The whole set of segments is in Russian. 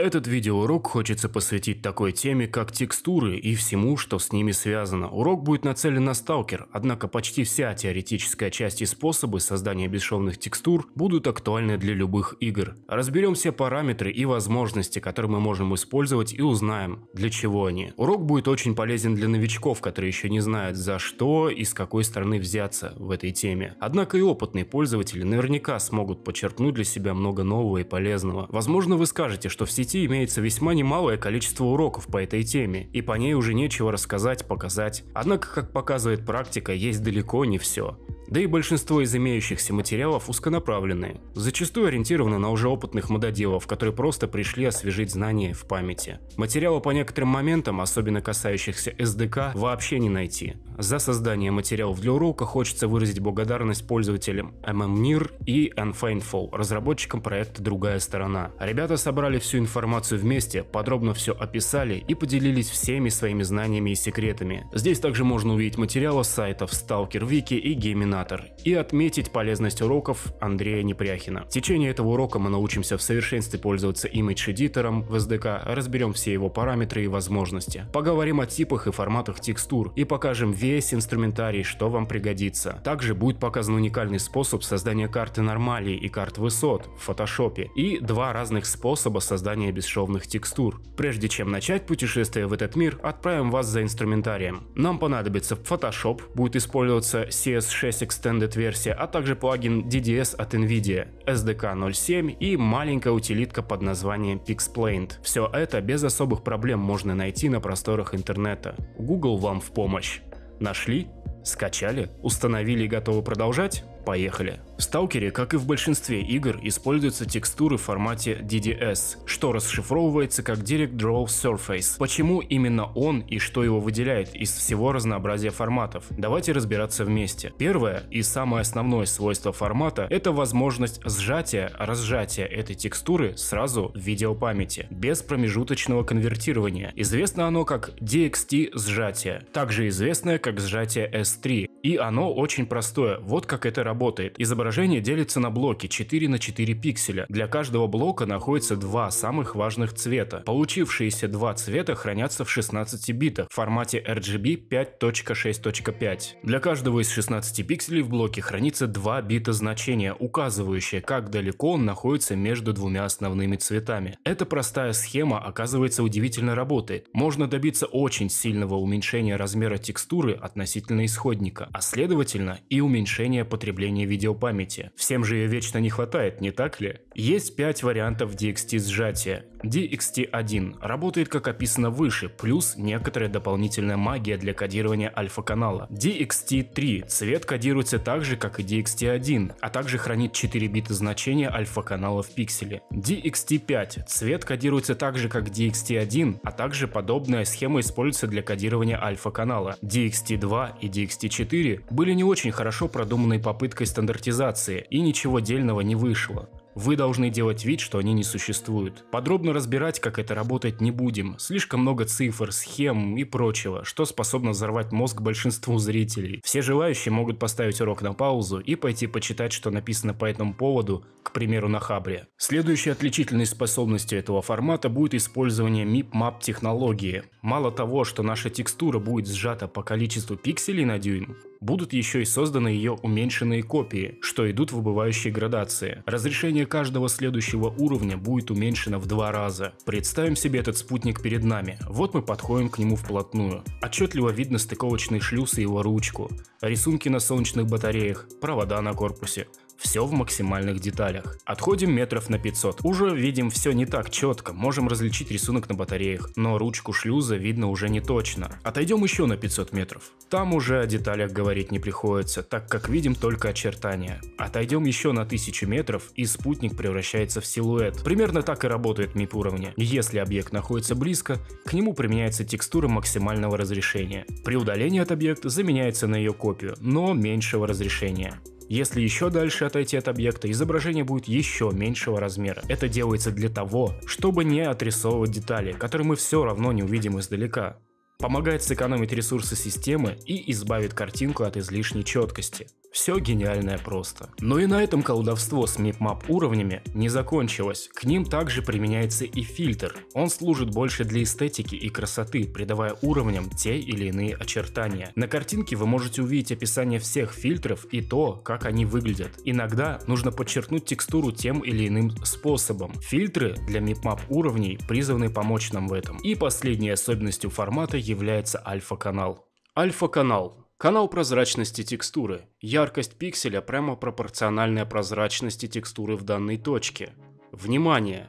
Этот видеоурок хочется посвятить такой теме, как текстуры и всему, что с ними связано. Урок будет нацелен на сталкер, однако почти вся теоретическая часть и способы создания бесшовных текстур будут актуальны для любых игр. Разберем все параметры и возможности, которые мы можем использовать и узнаем, для чего они. Урок будет очень полезен для новичков, которые еще не знают, за что и с какой стороны взяться в этой теме. Однако и опытные пользователи наверняка смогут подчеркнуть для себя много нового и полезного. Возможно, вы скажете, что в сети сети имеется весьма немалое количество уроков по этой теме, и по ней уже нечего рассказать, показать. Однако, как показывает практика, есть далеко не все. Да и большинство из имеющихся материалов узконаправленные, зачастую ориентированы на уже опытных мододелов, которые просто пришли освежить знания в памяти. Материалы по некоторым моментам, особенно касающихся SDK, вообще не найти. За создание материалов для урока хочется выразить благодарность пользователям MMNIR и Unfindful, разработчикам проекта «Другая сторона». Ребята собрали всю информацию информацию вместе, подробно все описали и поделились всеми своими знаниями и секретами. Здесь также можно увидеть материалы сайтов Stalker Wiki и Гейминатор и отметить полезность уроков Андрея Непряхина. В течение этого урока мы научимся в совершенстве пользоваться Image эдитором в SDK, разберем все его параметры и возможности. Поговорим о типах и форматах текстур и покажем весь инструментарий, что вам пригодится. Также будет показан уникальный способ создания карты нормалии и карт высот в Photoshop и два разных способа создания создания бесшовных текстур. Прежде чем начать путешествие в этот мир, отправим вас за инструментарием. Нам понадобится Photoshop, будет использоваться CS6 Extended версия, а также плагин DDS от NVIDIA, SDK 07 и маленькая утилитка под названием Pixplaint. Все это без особых проблем можно найти на просторах интернета. Google вам в помощь. Нашли? Скачали? Установили и готовы продолжать? Поехали. В Сталкере, как и в большинстве игр, используются текстуры в формате DDS, что расшифровывается как Direct Draw Surface. Почему именно он и что его выделяет из всего разнообразия форматов? Давайте разбираться вместе. Первое и самое основное свойство формата – это возможность сжатия, разжатия этой текстуры сразу в видеопамяти, без промежуточного конвертирования. Известно оно как DXT сжатие, также известное как сжатие S3, и оно очень простое, вот как это работает работает. Изображение делится на блоки 4 на 4 пикселя. Для каждого блока находится два самых важных цвета. Получившиеся два цвета хранятся в 16 битах в формате RGB 5.6.5. Для каждого из 16 пикселей в блоке хранится два бита значения, указывающие, как далеко он находится между двумя основными цветами. Эта простая схема, оказывается, удивительно работает. Можно добиться очень сильного уменьшения размера текстуры относительно исходника, а следовательно и уменьшения потребления потребления видеопамяти. Всем же ее вечно не хватает, не так ли? Есть 5 вариантов DXT сжатия. DXT1 работает как описано выше, плюс некоторая дополнительная магия для кодирования альфа-канала. DXT3 цвет кодируется так же, как и DXT1, а также хранит 4 бита значения альфа-канала в пикселе. DXT5 цвет кодируется так же, как DXT1, а также подобная схема используется для кодирования альфа-канала. DXT2 и DXT4 были не очень хорошо продуманные попытки попыткой стандартизации, и ничего дельного не вышло. Вы должны делать вид, что они не существуют. Подробно разбирать, как это работает, не будем. Слишком много цифр, схем и прочего, что способно взорвать мозг большинству зрителей. Все желающие могут поставить урок на паузу и пойти почитать, что написано по этому поводу, к примеру, на Хабре. Следующей отличительной способностью этого формата будет использование MIP-MAP технологии. Мало того, что наша текстура будет сжата по количеству пикселей на дюйм, Будут еще и созданы ее уменьшенные копии, что идут в убывающей градации. Разрешение каждого следующего уровня будет уменьшено в два раза. Представим себе этот спутник перед нами. Вот мы подходим к нему вплотную. Отчетливо видно стыковочный шлюз и его ручку, рисунки на солнечных батареях, провода на корпусе. Все в максимальных деталях. Отходим метров на 500. Уже видим все не так четко, можем различить рисунок на батареях, но ручку шлюза видно уже не точно. Отойдем еще на 500 метров. Там уже о деталях говорить не приходится, так как видим только очертания. Отойдем еще на 1000 метров и спутник превращается в силуэт. Примерно так и работает MIP уровня. Если объект находится близко, к нему применяется текстура максимального разрешения. При удалении от объекта заменяется на ее копию, но меньшего разрешения. Если еще дальше отойти от объекта, изображение будет еще меньшего размера. Это делается для того, чтобы не отрисовывать детали, которые мы все равно не увидим издалека помогает сэкономить ресурсы системы и избавит картинку от излишней четкости. Все гениальное просто. Но и на этом колдовство с MIPMAP уровнями не закончилось. К ним также применяется и фильтр. Он служит больше для эстетики и красоты, придавая уровням те или иные очертания. На картинке вы можете увидеть описание всех фильтров и то, как они выглядят. Иногда нужно подчеркнуть текстуру тем или иным способом. Фильтры для MIPMAP уровней призваны помочь нам в этом. И последней особенностью формата является альфа-канал. Альфа-канал – канал прозрачности текстуры. Яркость пикселя прямо пропорциональная прозрачности текстуры в данной точке. Внимание!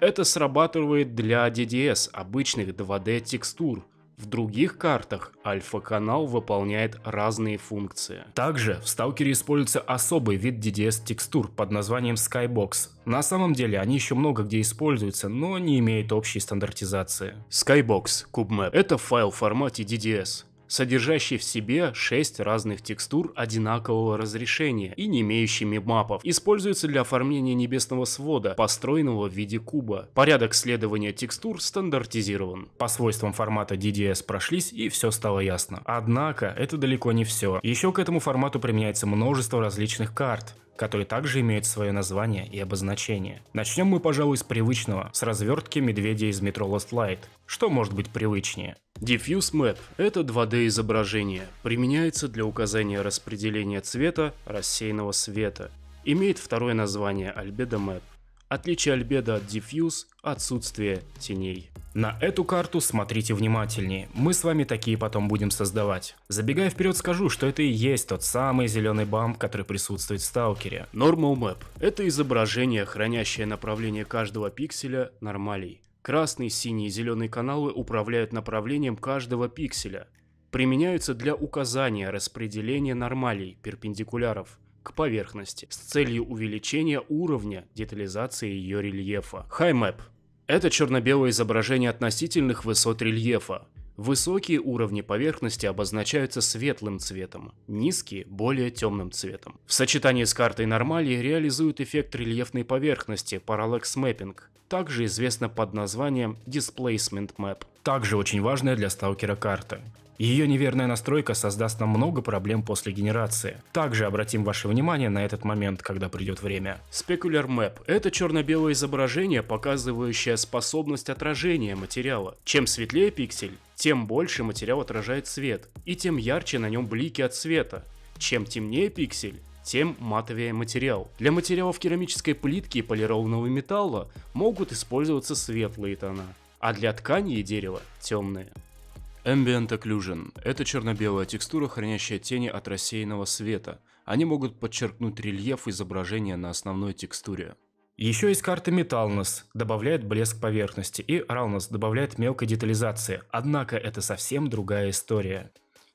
Это срабатывает для DDS обычных 2D текстур – в других картах альфа-канал выполняет разные функции. Также в сталкере используется особый вид DDS текстур под названием Skybox. На самом деле они еще много где используются, но не имеют общей стандартизации. Skybox CubeMap – это файл в формате DDS, содержащий в себе 6 разных текстур одинакового разрешения и не имеющий мапов, используется для оформления небесного свода, построенного в виде куба. Порядок следования текстур стандартизирован. По свойствам формата DDS прошлись и все стало ясно. Однако, это далеко не все. Еще к этому формату применяется множество различных карт которые также имеют свое название и обозначение. Начнем мы, пожалуй, с привычного, с развертки медведя из метро Lost Light. Что может быть привычнее? Diffuse Map – это 2D-изображение, применяется для указания распределения цвета рассеянного света. Имеет второе название Albedo Map – Отличие альбедо от diffuse отсутствие теней. На эту карту смотрите внимательнее, мы с вами такие потом будем создавать. Забегая вперед скажу, что это и есть тот самый зеленый бамп, который присутствует в сталкере. Normal Map – это изображение, хранящее направление каждого пикселя нормалей. Красный, синий и зеленый каналы управляют направлением каждого пикселя. Применяются для указания распределения нормалей, перпендикуляров – к поверхности с целью увеличения уровня детализации ее рельефа. HiMap – это черно-белое изображение относительных высот рельефа. Высокие уровни поверхности обозначаются светлым цветом, низкие – более темным цветом. В сочетании с картой нормали реализует эффект рельефной поверхности – параллакс Mapping, также известно под названием Displacement Map также очень важная для сталкера карта. Ее неверная настройка создаст нам много проблем после генерации. Также обратим ваше внимание на этот момент, когда придет время. Specular Map – это черно-белое изображение, показывающее способность отражения материала. Чем светлее пиксель, тем больше материал отражает свет, и тем ярче на нем блики от света. Чем темнее пиксель, тем матовее материал. Для материалов керамической плитки и полированного металла могут использоваться светлые тона а для ткани и дерева темные. Ambient Occlusion – это черно-белая текстура, хранящая тени от рассеянного света. Они могут подчеркнуть рельеф изображения на основной текстуре. Еще есть карты Metalness, добавляет блеск поверхности, и Roundness добавляет мелкой детализации, однако это совсем другая история.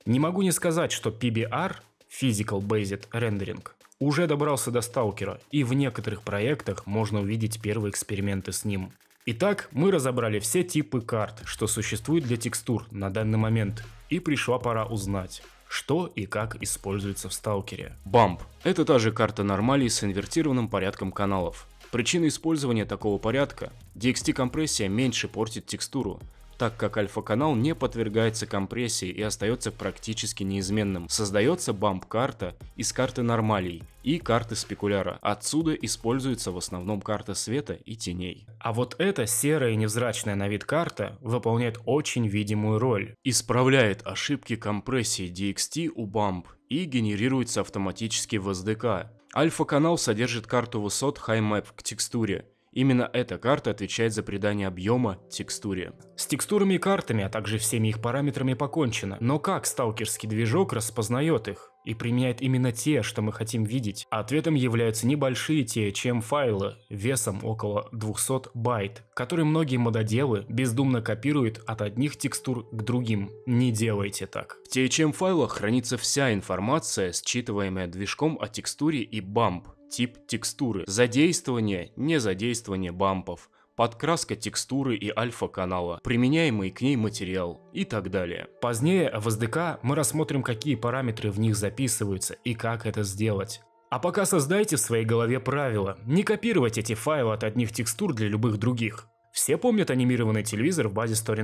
Не могу не сказать, что PBR – Physical Based Rendering – уже добрался до сталкера, и в некоторых проектах можно увидеть первые эксперименты с ним. Итак, мы разобрали все типы карт, что существует для текстур на данный момент, и пришла пора узнать, что и как используется в сталкере. Бамп – это та же карта нормалей с инвертированным порядком каналов. Причина использования такого порядка – DXT-компрессия меньше портит текстуру, так как альфа-канал не подвергается компрессии и остается практически неизменным. Создается бамп-карта из карты нормалей и карты спекуляра. Отсюда используется в основном карта света и теней. А вот эта серая невзрачная на вид карта выполняет очень видимую роль. Исправляет ошибки компрессии DXT у бамп и генерируется автоматически в SDK. Альфа-канал содержит карту высот Map к текстуре, Именно эта карта отвечает за придание объема текстуре. С текстурами и картами, а также всеми их параметрами покончено. Но как сталкерский движок распознает их? и применяет именно те, что мы хотим видеть. ответом являются небольшие THM файлы весом около 200 байт, которые многие мододелы бездумно копируют от одних текстур к другим. Не делайте так. В THM файлах хранится вся информация, считываемая движком о текстуре и бамп, тип текстуры, задействование, не задействование бампов, подкраска текстуры и альфа-канала, применяемый к ней материал и так далее. Позднее в SDK мы рассмотрим, какие параметры в них записываются и как это сделать. А пока создайте в своей голове правила, не копировать эти файлы от одних текстур для любых других. Все помнят анимированный телевизор в базе 100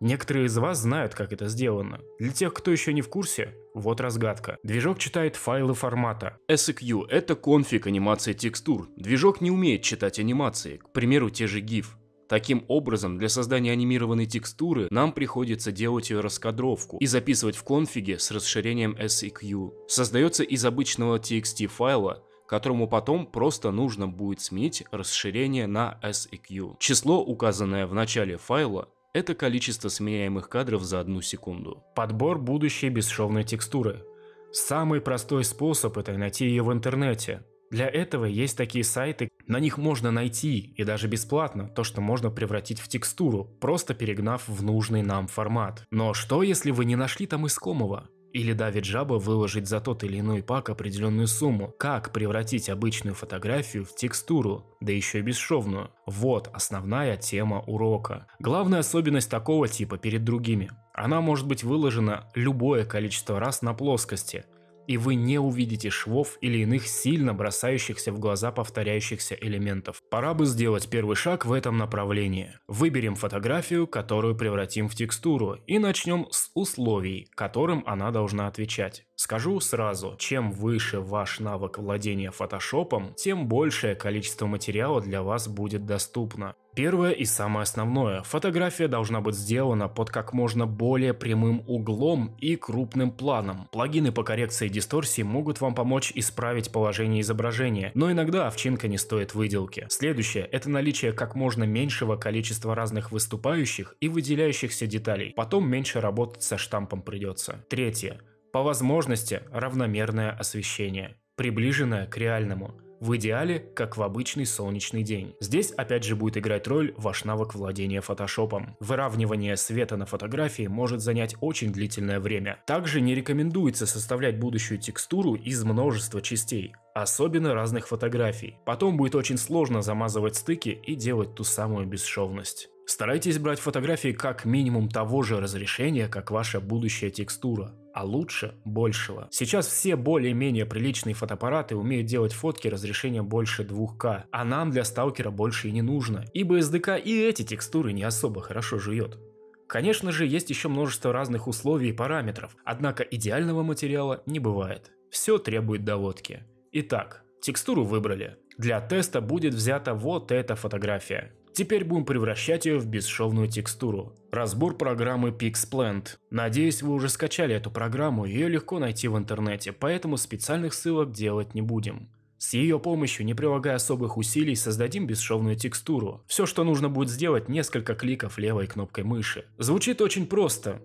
Некоторые из вас знают, как это сделано. Для тех, кто еще не в курсе, вот разгадка. Движок читает файлы формата. SEQ – это конфиг анимации текстур. Движок не умеет читать анимации, к примеру, те же GIF. Таким образом, для создания анимированной текстуры нам приходится делать ее раскадровку и записывать в конфиге с расширением SEQ. Создается из обычного TXT файла, которому потом просто нужно будет сменить расширение на SEQ. Число, указанное в начале файла, это количество сменяемых кадров за одну секунду. Подбор будущей бесшовной текстуры. Самый простой способ – это найти ее в интернете. Для этого есть такие сайты, на них можно найти и даже бесплатно то, что можно превратить в текстуру, просто перегнав в нужный нам формат. Но что если вы не нашли там искомого? или давит жаба выложить за тот или иной пак определенную сумму. Как превратить обычную фотографию в текстуру, да еще и бесшовную. Вот основная тема урока. Главная особенность такого типа перед другими. Она может быть выложена любое количество раз на плоскости, и вы не увидите швов или иных сильно бросающихся в глаза повторяющихся элементов. Пора бы сделать первый шаг в этом направлении. Выберем фотографию, которую превратим в текстуру, и начнем с условий, которым она должна отвечать. Скажу сразу, чем выше ваш навык владения фотошопом, тем большее количество материала для вас будет доступно. Первое и самое основное. Фотография должна быть сделана под как можно более прямым углом и крупным планом. Плагины по коррекции дисторсии могут вам помочь исправить положение изображения, но иногда овчинка не стоит выделки. Следующее – это наличие как можно меньшего количества разных выступающих и выделяющихся деталей. Потом меньше работать со штампом придется. Третье. По возможности равномерное освещение, приближенное к реальному. В идеале, как в обычный солнечный день. Здесь опять же будет играть роль ваш навык владения фотошопом. Выравнивание света на фотографии может занять очень длительное время. Также не рекомендуется составлять будущую текстуру из множества частей, особенно разных фотографий. Потом будет очень сложно замазывать стыки и делать ту самую бесшовность. Старайтесь брать фотографии как минимум того же разрешения, как ваша будущая текстура а лучше большего. Сейчас все более-менее приличные фотоаппараты умеют делать фотки разрешения больше 2К, а нам для сталкера больше и не нужно, ибо SDK и эти текстуры не особо хорошо жует. Конечно же, есть еще множество разных условий и параметров, однако идеального материала не бывает. Все требует доводки. Итак, текстуру выбрали. Для теста будет взята вот эта фотография. Теперь будем превращать ее в бесшовную текстуру. Разбор программы PixPlant. Надеюсь, вы уже скачали эту программу, ее легко найти в интернете, поэтому специальных ссылок делать не будем. С ее помощью, не прилагая особых усилий, создадим бесшовную текстуру. Все, что нужно будет сделать, несколько кликов левой кнопкой мыши. Звучит очень просто.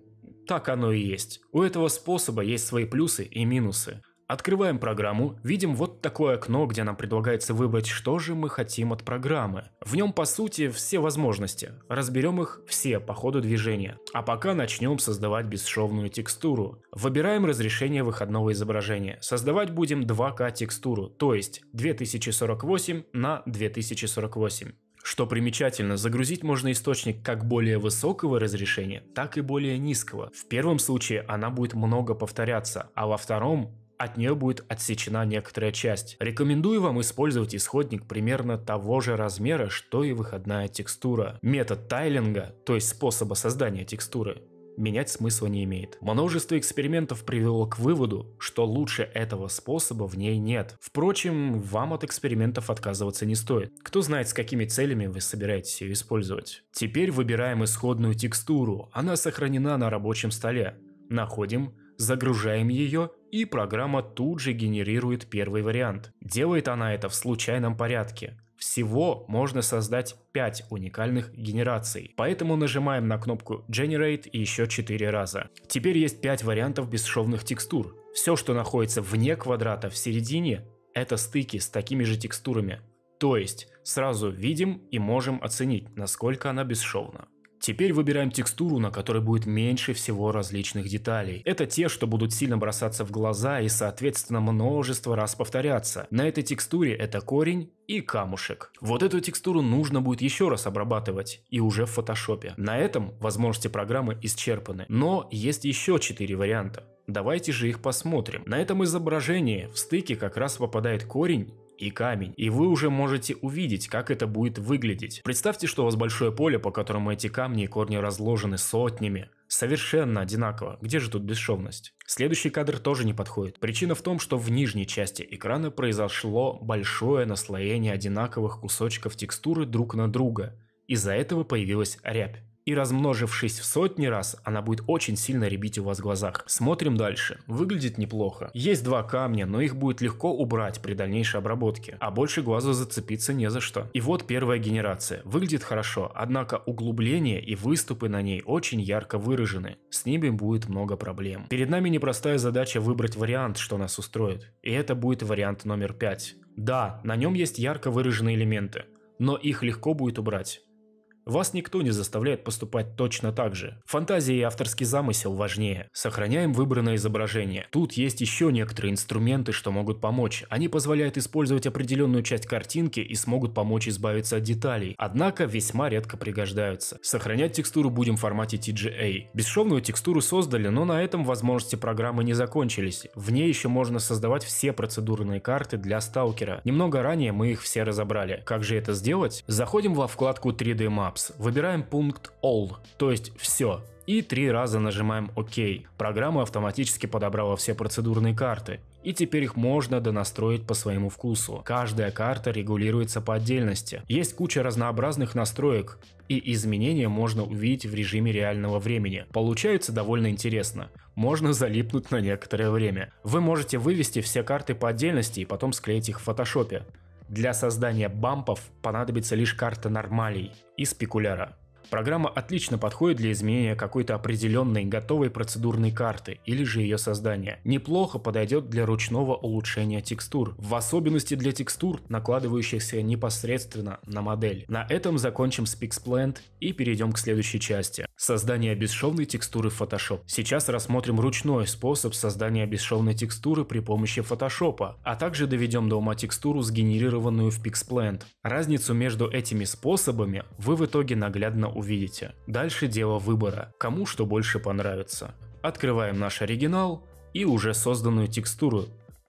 Так оно и есть. У этого способа есть свои плюсы и минусы. Открываем программу, видим вот такое окно, где нам предлагается выбрать, что же мы хотим от программы. В нем, по сути, все возможности. Разберем их все по ходу движения. А пока начнем создавать бесшовную текстуру. Выбираем разрешение выходного изображения. Создавать будем 2К текстуру, то есть 2048 на 2048. Что примечательно, загрузить можно источник как более высокого разрешения, так и более низкого. В первом случае она будет много повторяться, а во втором от нее будет отсечена некоторая часть. Рекомендую вам использовать исходник примерно того же размера, что и выходная текстура. Метод тайлинга, то есть способа создания текстуры, менять смысла не имеет. Множество экспериментов привело к выводу, что лучше этого способа в ней нет. Впрочем, вам от экспериментов отказываться не стоит. Кто знает, с какими целями вы собираетесь ее использовать. Теперь выбираем исходную текстуру. Она сохранена на рабочем столе. Находим загружаем ее, и программа тут же генерирует первый вариант. Делает она это в случайном порядке. Всего можно создать 5 уникальных генераций, поэтому нажимаем на кнопку Generate еще 4 раза. Теперь есть 5 вариантов бесшовных текстур. Все, что находится вне квадрата в середине, это стыки с такими же текстурами. То есть сразу видим и можем оценить, насколько она бесшовна. Теперь выбираем текстуру, на которой будет меньше всего различных деталей. Это те, что будут сильно бросаться в глаза и, соответственно, множество раз повторяться. На этой текстуре это корень и камушек. Вот эту текстуру нужно будет еще раз обрабатывать, и уже в фотошопе. На этом возможности программы исчерпаны. Но есть еще 4 варианта. Давайте же их посмотрим. На этом изображении в стыке как раз попадает корень и камень. И вы уже можете увидеть, как это будет выглядеть. Представьте, что у вас большое поле, по которому эти камни и корни разложены сотнями. Совершенно одинаково. Где же тут бесшовность? Следующий кадр тоже не подходит. Причина в том, что в нижней части экрана произошло большое наслоение одинаковых кусочков текстуры друг на друга. Из-за этого появилась рябь. И размножившись в сотни раз, она будет очень сильно ребить у вас в глазах. Смотрим дальше. Выглядит неплохо. Есть два камня, но их будет легко убрать при дальнейшей обработке, а больше глазу зацепиться не за что. И вот первая генерация. Выглядит хорошо, однако углубления и выступы на ней очень ярко выражены. С ними будет много проблем. Перед нами непростая задача выбрать вариант, что нас устроит. И это будет вариант номер 5. Да, на нем есть ярко выраженные элементы, но их легко будет убрать. Вас никто не заставляет поступать точно так же. Фантазия и авторский замысел важнее. Сохраняем выбранное изображение. Тут есть еще некоторые инструменты, что могут помочь. Они позволяют использовать определенную часть картинки и смогут помочь избавиться от деталей, однако весьма редко пригождаются. Сохранять текстуру будем в формате TGA. Бесшовную текстуру создали, но на этом возможности программы не закончились. В ней еще можно создавать все процедурные карты для сталкера. Немного ранее мы их все разобрали. Как же это сделать? Заходим во вкладку 3D Map. Maps, выбираем пункт All, то есть все, и три раза нажимаем ОК. Программа автоматически подобрала все процедурные карты. И теперь их можно донастроить по своему вкусу. Каждая карта регулируется по отдельности. Есть куча разнообразных настроек, и изменения можно увидеть в режиме реального времени. Получается довольно интересно. Можно залипнуть на некоторое время. Вы можете вывести все карты по отдельности и потом склеить их в фотошопе. Для создания бампов понадобится лишь карта нормалей и спекуляра. Программа отлично подходит для изменения какой-то определенной готовой процедурной карты или же ее создания. Неплохо подойдет для ручного улучшения текстур, в особенности для текстур, накладывающихся непосредственно на модель. На этом закончим с PixPlant и перейдем к следующей части. Создание бесшовной текстуры в Photoshop. Сейчас рассмотрим ручной способ создания бесшовной текстуры при помощи Photoshop, а также доведем до ума текстуру, сгенерированную в PixPlant. Разницу между этими способами вы в итоге наглядно увидите увидите. Дальше дело выбора, кому что больше понравится. Открываем наш оригинал и уже созданную текстуру.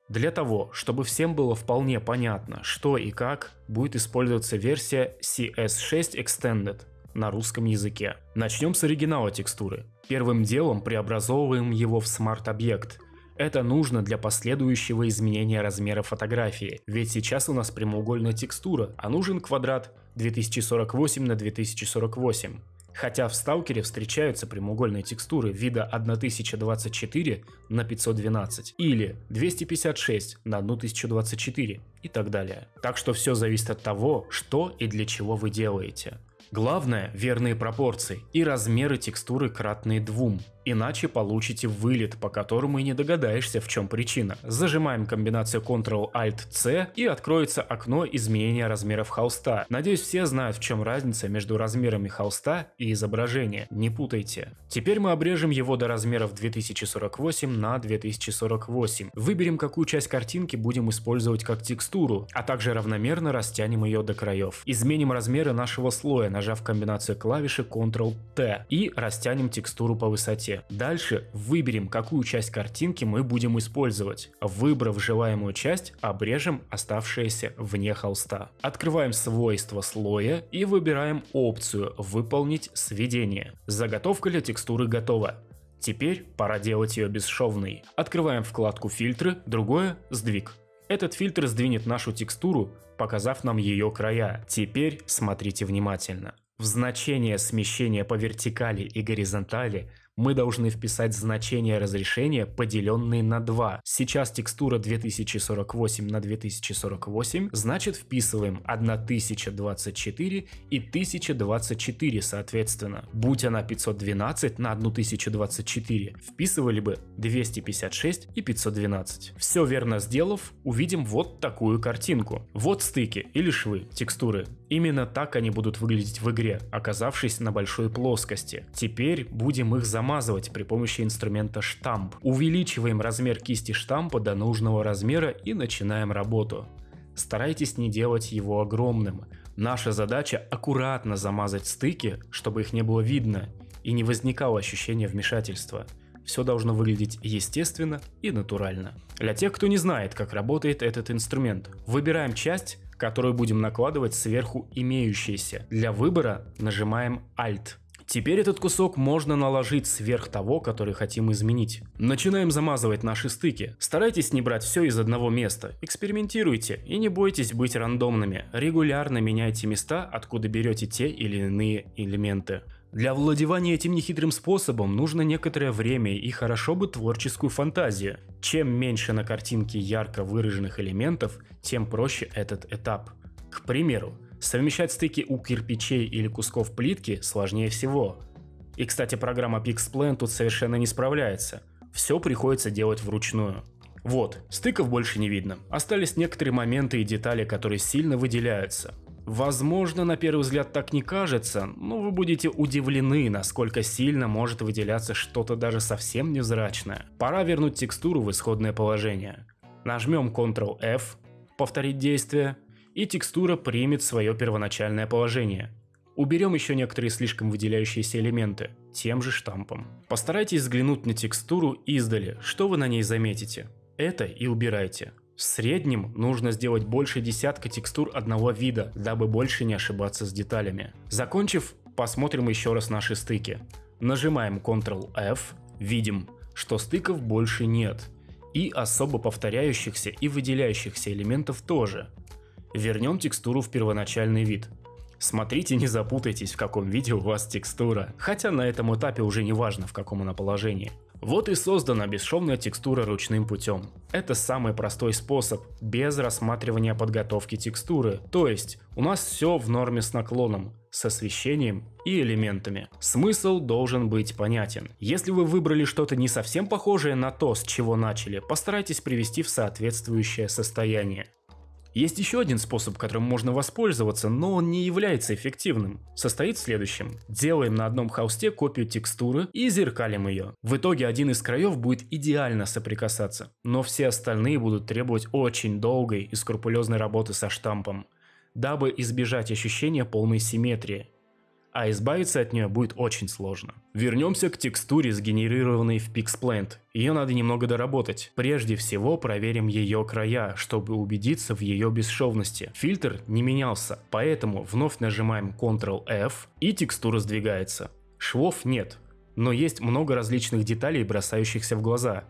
Для того, чтобы всем было вполне понятно, что и как, будет использоваться версия CS6 Extended на русском языке. Начнем с оригинала текстуры. Первым делом преобразовываем его в смарт-объект – это нужно для последующего изменения размера фотографии, ведь сейчас у нас прямоугольная текстура, а нужен квадрат 2048 на 2048. Хотя в сталкере встречаются прямоугольные текстуры вида 1024 на 512 или 256 на 1024 и так далее. Так что все зависит от того, что и для чего вы делаете. Главное – верные пропорции и размеры текстуры кратные двум. Иначе получите вылет, по которому и не догадаешься, в чем причина. Зажимаем комбинацию Ctrl-Alt-C и откроется окно изменения размеров холста. Надеюсь, все знают, в чем разница между размерами холста и изображения. Не путайте. Теперь мы обрежем его до размеров 2048 на 2048. Выберем, какую часть картинки будем использовать как текстуру, а также равномерно растянем ее до краев. Изменим размеры нашего слоя, нажав комбинацию клавиши Ctrl-T и растянем текстуру по высоте картинки. Дальше выберем, какую часть картинки мы будем использовать. Выбрав желаемую часть, обрежем оставшиеся вне холста. Открываем свойства слоя и выбираем опцию «Выполнить сведение». Заготовка для текстуры готова. Теперь пора делать ее бесшовной. Открываем вкладку «Фильтры», другое «Сдвиг». Этот фильтр сдвинет нашу текстуру, показав нам ее края. Теперь смотрите внимательно. В значение смещения по вертикали и горизонтали мы должны вписать значение разрешения, поделенные на 2. Сейчас текстура 2048 на 2048, значит вписываем 1024 и 1024 соответственно. Будь она 512 на 1024, вписывали бы 256 и 512. Все верно сделав, увидим вот такую картинку. Вот стыки или швы, текстуры. Именно так они будут выглядеть в игре, оказавшись на большой плоскости. Теперь будем их замораживать замазывать при помощи инструмента штамп. Увеличиваем размер кисти штампа до нужного размера и начинаем работу. Старайтесь не делать его огромным. Наша задача аккуратно замазать стыки, чтобы их не было видно и не возникало ощущения вмешательства. Все должно выглядеть естественно и натурально. Для тех, кто не знает, как работает этот инструмент, выбираем часть, которую будем накладывать сверху имеющейся. Для выбора нажимаем Alt – Теперь этот кусок можно наложить сверх того, который хотим изменить. Начинаем замазывать наши стыки. Старайтесь не брать все из одного места. Экспериментируйте и не бойтесь быть рандомными. Регулярно меняйте места, откуда берете те или иные элементы. Для владевания этим нехитрым способом нужно некоторое время и хорошо бы творческую фантазию. Чем меньше на картинке ярко выраженных элементов, тем проще этот этап. К примеру, Совмещать стыки у кирпичей или кусков плитки сложнее всего. И, кстати, программа PixPlan тут совершенно не справляется. Все приходится делать вручную. Вот, стыков больше не видно. Остались некоторые моменты и детали, которые сильно выделяются. Возможно, на первый взгляд так не кажется, но вы будете удивлены, насколько сильно может выделяться что-то даже совсем невзрачное. Пора вернуть текстуру в исходное положение. Нажмем Ctrl-F, повторить действие, и текстура примет свое первоначальное положение. Уберем еще некоторые слишком выделяющиеся элементы тем же штампом. Постарайтесь взглянуть на текстуру издали, что вы на ней заметите. Это и убирайте. В среднем нужно сделать больше десятка текстур одного вида, дабы больше не ошибаться с деталями. Закончив, посмотрим еще раз наши стыки. Нажимаем Ctrl-F, видим, что стыков больше нет. И особо повторяющихся и выделяющихся элементов тоже – Вернем текстуру в первоначальный вид. Смотрите, не запутайтесь, в каком виде у вас текстура, хотя на этом этапе уже не важно, в каком она положении. Вот и создана бесшовная текстура ручным путем. Это самый простой способ, без рассматривания подготовки текстуры. То есть, у нас все в норме с наклоном, с освещением и элементами. Смысл должен быть понятен. Если вы выбрали что-то не совсем похожее на то, с чего начали, постарайтесь привести в соответствующее состояние. Есть еще один способ, которым можно воспользоваться, но он не является эффективным. Состоит в следующем. Делаем на одном холсте копию текстуры и зеркалим ее. В итоге один из краев будет идеально соприкасаться, но все остальные будут требовать очень долгой и скрупулезной работы со штампом, дабы избежать ощущения полной симметрии а избавиться от нее будет очень сложно. Вернемся к текстуре, сгенерированной в PixPlant. Ее надо немного доработать. Прежде всего проверим ее края, чтобы убедиться в ее бесшовности. Фильтр не менялся, поэтому вновь нажимаем Ctrl-F и текстура сдвигается. Швов нет, но есть много различных деталей, бросающихся в глаза.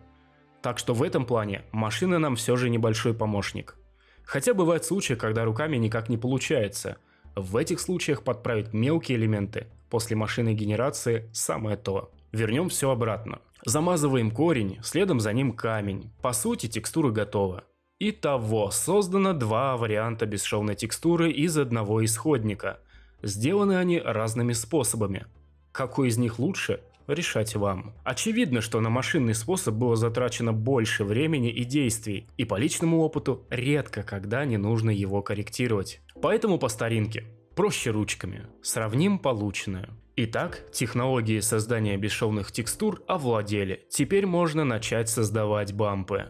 Так что в этом плане машина нам все же небольшой помощник. Хотя бывают случаи, когда руками никак не получается – в этих случаях подправить мелкие элементы после машины генерации самое то. Вернем все обратно. Замазываем корень, следом за ним камень. По сути, текстура готова. Итого, создано два варианта бесшовной текстуры из одного исходника. Сделаны они разными способами. Какой из них лучше, решать вам. Очевидно, что на машинный способ было затрачено больше времени и действий, и по личному опыту редко когда не нужно его корректировать. Поэтому по старинке. Проще ручками. Сравним полученное. Итак, технологии создания бесшовных текстур овладели. Теперь можно начать создавать бампы.